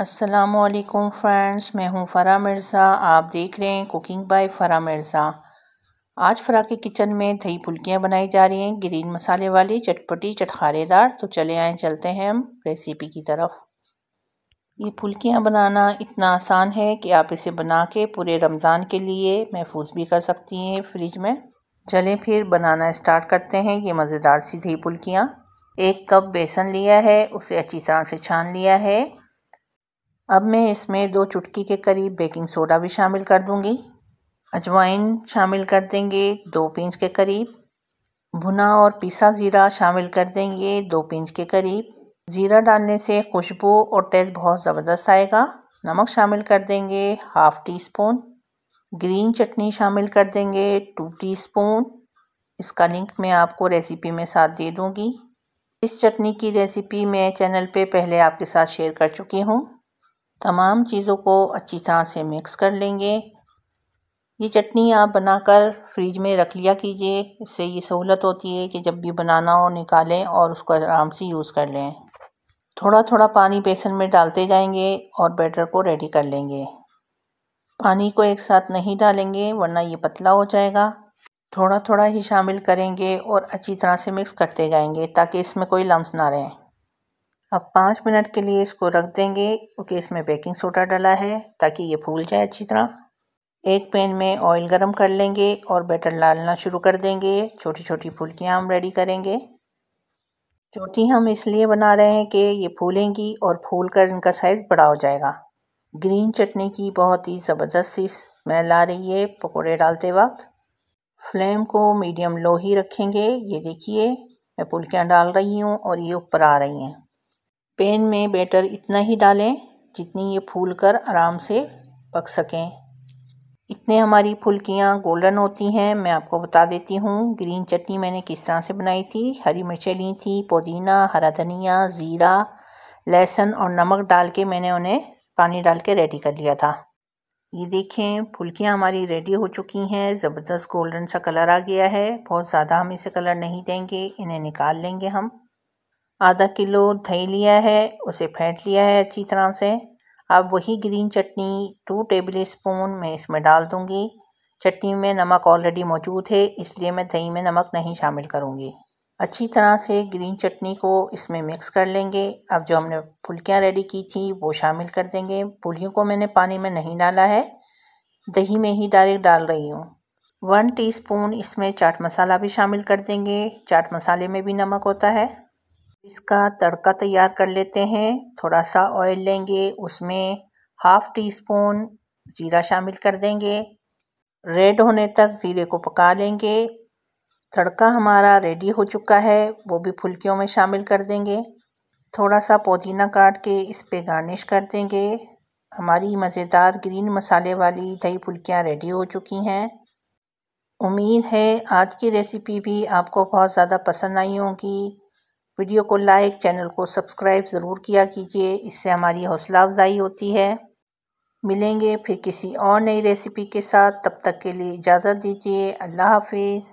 असलकुम फ्रेंड्स मैं हूं फ़रा मिर्ज़ा आप देख रहे हैं कुकिंग बाय फ़रा मिर्ज़ा आज फ़रा के किचन में दही फुल्कियाँ बनाई जा रही हैं ग्रीन मसाले वाली चटपटी चटखारेदार तो चले आए चलते हैं हम रेसिपी की तरफ ये फुल्कियाँ बनाना इतना आसान है कि आप इसे बना के पूरे रमज़ान के लिए महफूज भी कर सकती हैं फ्रिज में चलें फिर बनाना स्टार्ट करते हैं ये मज़ेदार सी दही फुल्कियाँ एक कप बेसन लिया है उसे अच्छी तरह से छान लिया है अब मैं इसमें दो चुटकी के करीब बेकिंग सोडा भी शामिल कर दूंगी अजवाइन शामिल कर देंगे दो पिंच के करीब भुना और पिसा ज़ीरा शामिल कर देंगे दो पिंच के करीब ज़ीरा डालने से खुशबू और टेस्ट बहुत ज़बरदस्त आएगा नमक शामिल कर देंगे हाफ़ टी स्पून ग्रीन चटनी शामिल कर देंगे टू टी स्पून इसका लिंक मैं आपको रेसिपी में साथ दे दूँगी इस चटनी की रेसिपी मैं चैनल पे पहले आपके साथ शेयर कर चुकी हूँ तमाम चीज़ों को अच्छी तरह से मिक्स कर लेंगे ये चटनी आप बनाकर फ्रिज में रख लिया कीजिए इससे ये सहूलत होती है कि जब भी बनाना हो निकालें और उसको आराम से यूज़ कर लें थोड़ा थोड़ा पानी बेसन में डालते जाएंगे और बैटर को रेडी कर लेंगे पानी को एक साथ नहीं डालेंगे वरना ये पतला हो जाएगा थोड़ा थोड़ा ही शामिल करेंगे और अच्छी तरह से मिक्स करते जाएंगे ताकि इसमें कोई लम्स ना रहें अब पाँच मिनट के लिए इसको रख देंगे क्योंकि इसमें बेकिंग सोडा डाला है ताकि ये फूल जाए अच्छी तरह एक पैन में ऑयल गरम कर लेंगे और बैटर डालना शुरू कर देंगे छोटी छोटी फुलकियाँ हम रेडी करेंगे चोटी हम इसलिए बना रहे हैं कि ये फूलेंगी और फूल कर इनका साइज़ बड़ा हो जाएगा ग्रीन चटनी की बहुत ही ज़बरदस्त सी स्मेल आ रही है पकौड़े डालते वक्त फ्लेम को मीडियम लो ही रखेंगे ये देखिए मैं फुलकियाँ डाल रही हूँ और ये ऊपर आ रही हैं पैन में बैटर इतना ही डालें जितनी ये फूल कर आराम से पक सकें इतने हमारी फुलकियाँ गोल्डन होती हैं मैं आपको बता देती हूँ ग्रीन चटनी मैंने किस तरह से बनाई थी हरी मिर्चें ली थी पुदीना हरा धनिया ज़ीरा लहसुन और नमक डाल के मैंने उन्हें पानी डाल के रेडी कर लिया था ये देखें फुलकियाँ हमारी रेडी हो चुकी हैं ज़बरदस्त गोल्डन सा कलर आ गया है बहुत ज़्यादा हम इसे कलर नहीं देंगे इन्हें निकाल लेंगे हम आधा किलो दही लिया है उसे फेंट लिया है अच्छी तरह से अब वही ग्रीन चटनी टू टेबल स्पून मैं इसमें डाल दूँगी चटनी में नमक ऑलरेडी मौजूद है इसलिए मैं दही में नमक नहीं शामिल करूँगी अच्छी तरह से ग्रीन चटनी को इसमें मिक्स कर लेंगे अब जो हमने फुलकियाँ रेडी की थी वो शामिल कर देंगे पुलियों को मैंने पानी में नहीं डाला है दही में ही डायरेक्ट डाल रही हूँ वन टीस्पून इसमें चाट मसाला भी शामिल कर देंगे चाट मसाले में भी नमक होता है इसका तड़का तैयार कर लेते हैं थोड़ा सा ऑयल लेंगे उसमें हाफ़ टी स्पून ज़ीरा शामिल कर देंगे रेड होने तक ज़ीरे को पका लेंगे तड़का हमारा रेडी हो चुका है वो भी फुलकियों में शामिल कर देंगे थोड़ा सा पुदीना काट के इस पे गार्निश कर देंगे हमारी मज़ेदार ग्रीन मसाले वाली दही फुलकियाँ रेडी हो चुकी हैं उम्मीद है आज की रेसिपी भी आपको बहुत ज़्यादा पसंद आई होगी वीडियो को लाइक चैनल को सब्सक्राइब ज़रूर किया कीजिए इससे हमारी हौसला अफजाई होती है मिलेंगे फिर किसी और नई रेसिपी के साथ तब तक के लिए इजाज़त दीजिए अल्लाह हाफिज़